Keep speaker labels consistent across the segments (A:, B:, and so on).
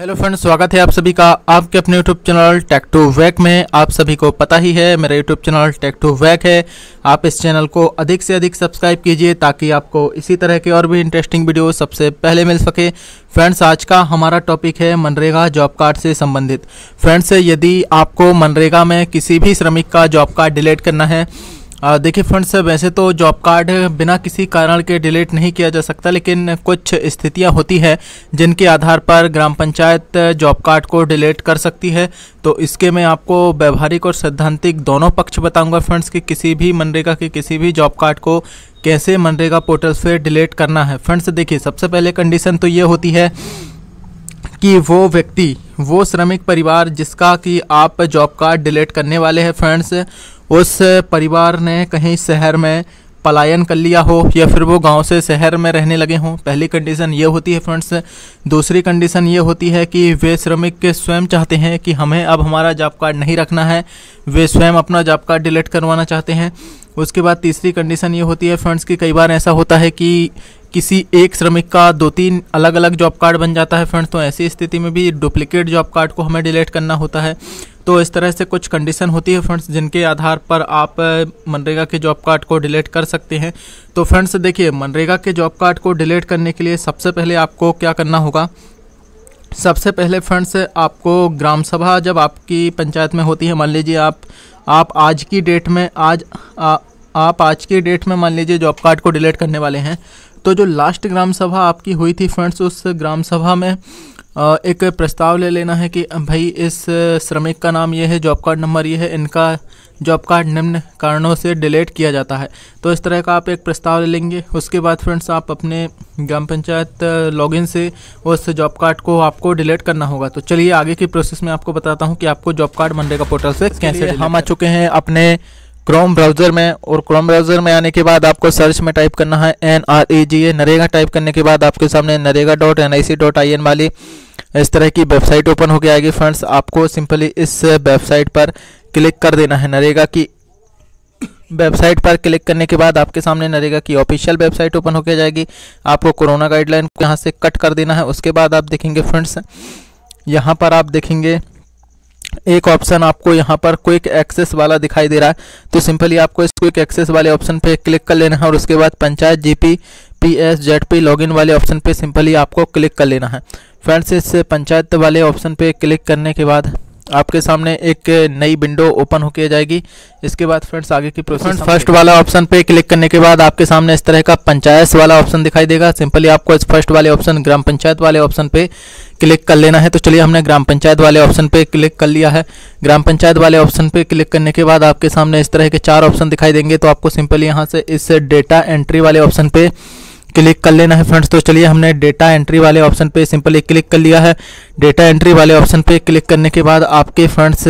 A: hello friends स्वागत है आप सभी का आपके अपने YouTube channel tech to vac में आप सभी को पता ही है मेरा YouTube channel tech to vac है आप इस चैनल को अधिक से अधिक सब्सक्राइब कीजिए ताकि आपको इसी तरह के और भी इंटरेस्टिंग वीडियो सबसे पहले मिल सके फ्रेंड्स आज का हमारा टॉपिक है मनरेगा जॉब कार्ड से संबंधित फ्रेंड्स यदि आपको मनरेगा में किसी भी श्रमिक का जॉब कार्ड डिलेट करना है देखिए फ्रेंड्स वैसे तो जॉब कार्ड बिना किसी कारण के डिलीट नहीं किया जा सकता लेकिन कुछ स्थितियां होती हैं जिनके आधार पर ग्राम पंचायत जॉब कार्ड को डिलीट कर सकती है तो इसके मैं आपको व्यवहारिक और सैद्धांतिक दोनों पक्ष बताऊंगा फ्रेंड्स कि किसी भी मनरेगा के किसी भी जॉब कार्ड को कैसे मनरेगा पोर्टल से डिलीट करना है फ्रेंड्स देखिए सबसे पहले कंडीशन तो ये होती है कि वो व्यक्ति वो श्रमिक परिवार जिसका कि आप जॉब कार्ड डिलीट करने वाले हैं फ्रेंड्स उस परिवार ने कहीं शहर में पलायन कर लिया हो या फिर वो गांव से शहर में रहने लगे हों पहली कंडीशन ये होती है फ्रेंड्स दूसरी कंडीशन ये होती है कि वे श्रमिक के स्वयं चाहते हैं कि हमें अब हमारा जॉब कार्ड नहीं रखना है वे स्वयं अपना जॉब कार्ड डिलीट करवाना चाहते हैं उसके बाद तीसरी कंडीशन ये होती है फ्रेंड्स कि कई बार ऐसा होता है कि किसी एक श्रमिक का दो तीन अलग अलग जॉब कार्ड बन जाता है फ्रेंड्स तो ऐसी स्थिति में भी डुप्लीकेट जॉब कार्ड को हमें डिलीट करना होता है तो इस तरह से कुछ कंडीशन होती है फ्रेंड्स जिनके आधार पर आप मनरेगा के जॉब कार्ड को डिलीट कर सकते हैं तो फ्रेंड्स देखिए मनरेगा के जॉब कार्ड को डिलीट करने के लिए सबसे पहले आपको क्या करना होगा सबसे पहले फ्रेंड्स आपको ग्राम सभा जब आपकी पंचायत में होती है मान लीजिए आप आप आज की डेट में आज आ, आप आज की डेट में मान लीजिए जॉब कार्ड को डिलीट करने वाले हैं तो जो लास्ट ग्राम सभा आपकी हुई थी फ्रेंड्स उस ग्राम सभा में एक प्रस्ताव ले लेना है कि भाई इस श्रमिक का नाम ये है जॉब कार्ड नंबर ये है इनका जॉब कार्ड निम्न कारणों से डिलीट किया जाता है तो इस तरह का आप एक प्रस्ताव ले लेंगे उसके बाद फ्रेंड्स आप अपने ग्राम पंचायत लॉगिन से उस जॉब कार्ड को आपको डिलीट करना होगा तो चलिए आगे की प्रोसेस में आपको बताता हूँ कि आपको जॉब कार्ड मनरेगा पोर्टल से कैसे हम आ चुके हैं अपने क्रोम ब्राउजर में और क्रोम ब्राउजर में आने के बाद आपको सर्च में टाइप करना है N R E G A NREGA type करने के बाद आपके सामने NREGA dot N I C dot I N वाली इस तरह की वेबसाइट ओपन होकर आएगी फ्रेंड्स आपको सिंपली इस वेबसाइट पर क्लिक कर देना है नरेगा की वेबसाइट पर क्लिक करने के बाद आपके सामने नरेगा की ऑफिशियल वेबसाइट ओपन होकर जाएगी आपको कोरोना गाइडलाइन को यहाँ से कट कर देना है उसके बाद आप देखेंगे फ्रेंड्स यहाँ पर आप देखेंगे एक ऑप्शन आपको यहाँ पर क्विक एक्सेस वाला दिखाई दे रहा है तो सिंपली आपको इस क्विक एक्सेस वाले ऑप्शन पे क्लिक कर लेना है और उसके बाद panchayat GP P S Z P login वाले ऑप्शन पे सिंपली आपको क्लिक कर लेना है फ्रेंड्स इस पंचायत वाले ऑप्शन पे क्लिक करने के बाद आपके सामने एक नई विंडो ओपन होके जाएगी इसके बाद फ्रेंड्स आगे की प्रोसेस फर्स्ट वाला ऑप्शन पे क्लिक करने के बाद आपके सामने इस तरह का पंचायत वाला ऑप्शन दिखाई देगा सिंपली आपको इस फर्स्ट वाले ऑप्शन ग्राम पंचायत वाले ऑप्शन पे क्लिक कर लेना है तो चलिए हमने ग्राम पंचायत वाले ऑप्शन पे क्लिक कर लिया है ग्राम पंचायत वाले ऑप्शन पे क्लिक करने के बाद आपके सामने इस तरह के चार ऑप्शन दिखाई देंगे तो आपको सिंपली यहाँ से इस डेटा एंट्री वाले ऑप्शन पे क्लिक कर लेना है फ्रेंड्स तो चलिए हमने डेटा एंट्री वाले ऑप्शन पे सिंपली क्लिक कर लिया है डेटा एंट्री वाले ऑप्शन पे क्लिक करने के बाद आपके फ्रेंड्स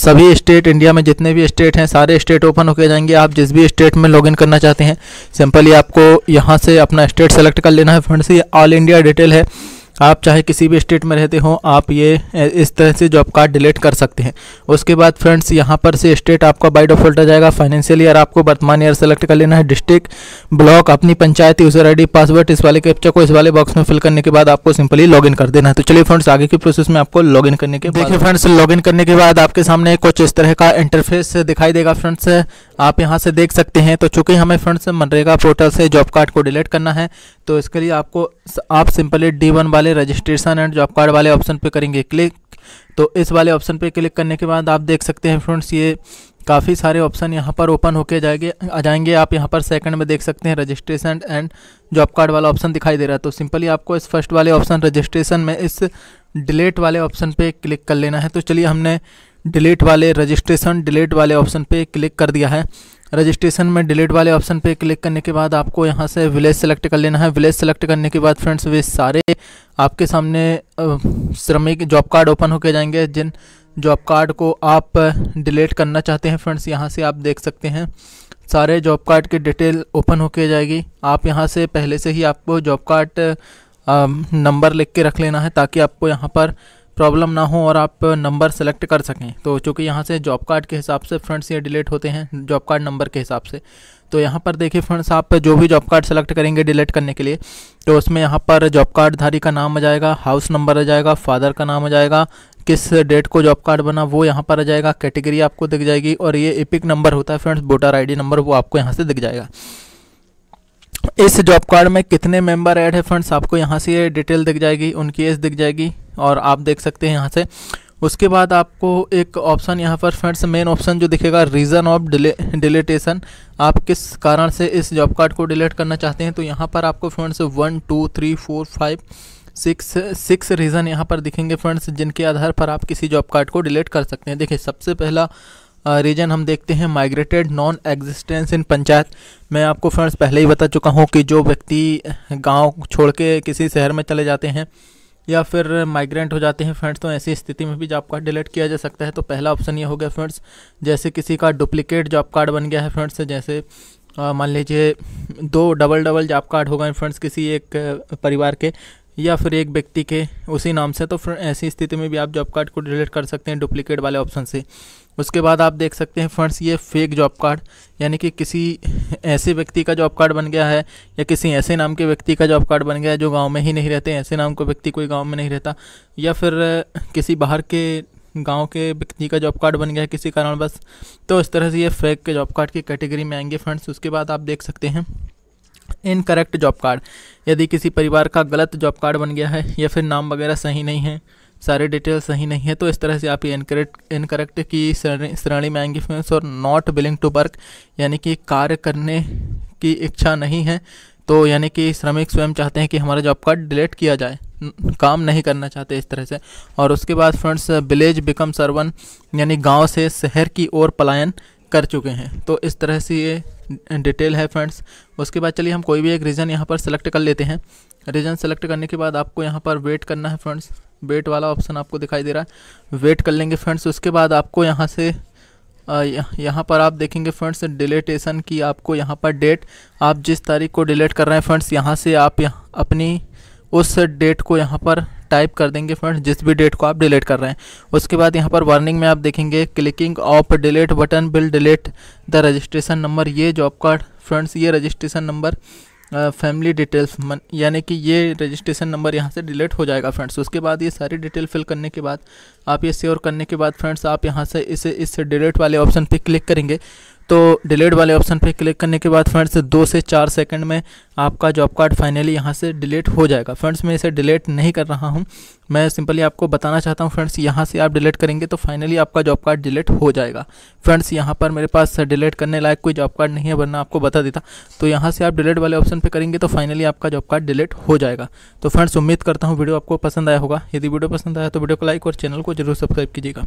A: सभी स्टेट इंडिया में जितने भी स्टेट हैं सारे स्टेट ओपन होके जाएंगे आप जिस भी स्टेट में लॉगिन करना चाहते हैं सिंपली आपको यहाँ से अपना स्टेट सेलेक्ट कर लेना है फ्रेंड्स ये ऑल इंडिया डिटेल है आप चाहे किसी भी स्टेट में रहते हो आप ये इस तरह से जॉब कार्ड डिलीट कर सकते हैं उसके बाद फ्रेंड्स यहाँ पर से स्टेट आपका बाई डिफॉल्ट आ जाएगा फाइनेंशियल ईयर आपको वर्तमान ईयर सेलेक्ट कर लेना है डिस्ट्रिक्ट ब्लॉक अपनी पंचायती यूजर आई पासवर्ड इस वाले कैप्चा को इस वाले बॉक्स में फिल करने के बाद आपको सिंपली इन कर देना है तो चलिए फ्रेंड्स आगे की प्रोसेस में आपको इन करने के देखिए फ्रेंड्स इन करने के बाद आपके सामने कुछ इस तरह का इंटरफेस दिखाई देगा फ्रेंड्स आप यहाँ से देख सकते हैं तो चूँकि हमें फ्रेंड्स मनरेगा पोर्टल से जॉब कार्ड को डिलीट करना है तो इसके लिए आपको आप सिंपली डी वन वाले रजिस्ट्रेशन एंड जॉब कार्ड वाले ऑप्शन पे करेंगे क्लिक तो इस वाले ऑप्शन पे क्लिक करने के बाद आप देख सकते हैं फ्रेंड्स ये काफ़ी सारे ऑप्शन यहाँ पर ओपन होके जाएंगे आ जाएंगे आप यहाँ पर सेकंड में देख सकते हैं रजिस्ट्रेशन एंड जॉब कार्ड वाला ऑप्शन दिखाई दे रहा है तो सिंपली आपको इस फर्स्ट वाले ऑप्शन रजिस्ट्रेशन में इस डिलीट वाले ऑप्शन पे क्लिक कर लेना है तो चलिए हमने डिलीट वाले रजिस्ट्रेशन डिलीट वाले ऑप्शन पे क्लिक कर दिया है रजिस्ट्रेशन में डिलीट वाले ऑप्शन पे क्लिक करने के बाद आपको यहाँ से विलेज सेलेक्ट कर लेना है विलेज सेलेक्ट करने के बाद फ्रेंड्स वे सारे आपके सामने श्रमिक जॉब कार्ड ओपन होके जाएंगे जिन जॉब कार्ड को आप डिलीट करना चाहते हैं फ्रेंड्स यहाँ से आप देख सकते हैं सारे जॉब कार्ड की डिटेल ओपन होके जाएगी आप यहाँ से पहले से ही आपको जॉब कार्ड नंबर लिख के रख लेना है ताकि आपको यहाँ पर प्रॉब्लम ना हो और आप नंबर सेलेक्ट कर सकें तो चूँकि यहाँ से जॉब कार्ड के हिसाब से फ्रेंड्स ये डिलीट होते हैं जॉब कार्ड नंबर के हिसाब से तो यहाँ पर देखिए फ्रेंड्स आप जो भी जॉब कार्ड सेलेक्ट करेंगे डिलीट करने के लिए तो उसमें यहाँ पर जॉब कार्डधारी का नाम आ जाएगा हाउस नंबर आ जाएगा फादर का नाम आ जाएगा किस डेट को जॉब कार्ड बना वो यहाँ पर आ जाएगा कैटेगरी आपको दिख जाएगी और ये एपिक नंबर होता है फ्रेंड्स वोटर आई नंबर वो आपको यहाँ से दिख जाएगा इस जॉब कार्ड में कितने मेंबर ऐड है फ्रेंड्स आपको यहाँ से ये डिटेल दिख जाएगी उनकी एज दिख जाएगी और आप देख सकते हैं यहाँ से उसके बाद आपको एक ऑप्शन यहाँ पर फ्रेंड्स मेन ऑप्शन जो दिखेगा रीज़न ऑफ डिले डिलेटेशन आप किस कारण से इस जॉब कार्ड को डिलीट करना चाहते हैं तो यहाँ पर आपको friends one two three four five six six reason यहाँ पर दिखेंगे फ्रेंड्स जिनके आधार पर आप किसी जॉब कार्ड को डिलीट कर सकते हैं देखिए सबसे पहला रीजन हम देखते हैं migrated non existence in panchayat मैं आपको फ्रेंड्स पहले ही बता चुका हूँ कि जो व्यक्ति गांव छोड़ के किसी शहर में चले जाते हैं या फिर माइग्रेंट हो जाते हैं फ्रेंड्स तो ऐसी स्थिति में भी जॉब कार्ड डिलीट किया जा सकता है तो पहला ऑप्शन ये हो गया फ्रेंड्स जैसे किसी का डुप्लीकेट जॉब कार्ड बन गया है फ्रेंड्स जैसे मान लीजिए दो डबल डबल जॉब कार्ड हो गए फ्रेंड्स किसी एक परिवार के या फिर एक व्यक्ति के उसी नाम से तो फिर ऐसी स्थिति में भी आप जॉब कार्ड को डिलीट कर सकते हैं डुप्लीकेट वाले ऑप्शन से उसके बाद आप देख सकते हैं फ्रेंड्स ये फेक जॉब कार्ड यानी कि किसी ऐसे व्यक्ति का जॉब कार्ड बन गया है या किसी ऐसे नाम के व्यक्ति का जॉब कार्ड बन गया है जो गांव में ही नहीं रहते ऐसे नाम का व्यक्ति कोई गांव में नहीं रहता या फिर किसी बाहर के गांव के व्यक्ति का जॉब कार्ड बन गया है किसी कारणवश तो इस तरह से ये फेक के जॉब कार्ड की कैटेगरी में आएंगे फ्रेंड्स उसके बाद आप देख सकते हैं इनकरेक्ट जॉब कार्ड यदि किसी परिवार का गलत जॉब कार्ड बन गया है या फिर नाम वगैरह सही नहीं है सारे डिटेल सही नहीं है तो इस तरह से आप ये इनकरेक्ट इनकरेक्ट की श्रेणी में आएंगे फ्रेंड्स और नॉट बिलिंग टू वर्क यानी कि कार्य करने की इच्छा नहीं है तो यानी कि श्रमिक स्वयं चाहते हैं कि हमारा जॉब कार्ड डिलीट किया जाए काम नहीं करना चाहते इस तरह से और उसके बाद फ्रेंड्स विलेज बिकम सर्वन यानी गांव से शहर की ओर पलायन कर चुके हैं तो इस तरह से ये डिटेल है फ्रेंड्स उसके बाद चलिए हम कोई भी एक रीजन यहाँ पर सेलेक्ट कर लेते हैं रीजन सेलेक्ट करने के बाद आपको यहाँ पर वेट करना है फ्रेंड्स वेट वाला ऑप्शन आपको दिखाई दे रहा है वेट कर लेंगे फ्रेंड्स उसके बाद आपको यहाँ से यहाँ पर आप देखेंगे फ्रेंड्स डिलेटेशन की आपको यहाँ पर डेट आप जिस तारीख को डिलेट कर रहे हैं फ्रेंड्स यहाँ से आप अपनी उस डेट को यहाँ पर टाइप कर देंगे फ्रेंड्स जिस भी डेट को आप डिलीट कर रहे हैं उसके बाद यहाँ पर वार्निंग में आप देखेंगे clicking of delete button will delete the registration number ये जॉब कार्ड फ्रेंड्स ये रजिस्ट्रेशन नंबर फैमिली डिटेल्स यानी कि ये रजिस्ट्रेशन नंबर यहाँ से डिलीट हो जाएगा फ्रेंड्स उसके बाद ये सारी डिटेल फिल करने के बाद आप ये सेवर करने के बाद फ्रेंड्स आप यहाँ से इसे इस डिलीट वाले ऑप्शन पर क्लिक करेंगे तो डिलीट वाले ऑप्शन पे क्लिक करने के बाद फ्रेंड्स दो से चार सेकंड में आपका जॉब कार्ड फाइनली यहाँ से डिलीट हो जाएगा फ्रेंड्स मैं इसे डिलीट नहीं कर रहा हूँ मैं सिंपली आपको बताना चाहता हूँ फ्रेंड्स यहाँ से आप डिलीट करेंगे तो फाइनली आपका जॉब कार्ड डिलीट हो जाएगा फ्रेंड्स यहाँ पर मेरे पास डिलीट करने लायक कोई जॉब कार्ड नहीं है वरना आपको बता देता तो यहाँ से आप डिलीट वाले ऑप्शन पर करेंगे तो फाइनली आपका जॉब कार्ड डिलीट हो जाएगा तो फ्रेंड्स उम्मीद करता हूँ वीडियो आपको पसंद आया होगा यदि वीडियो पसंद आया तो वीडियो को लाइक और चैनल को जरूर सब्सक्राइब कीजिएगा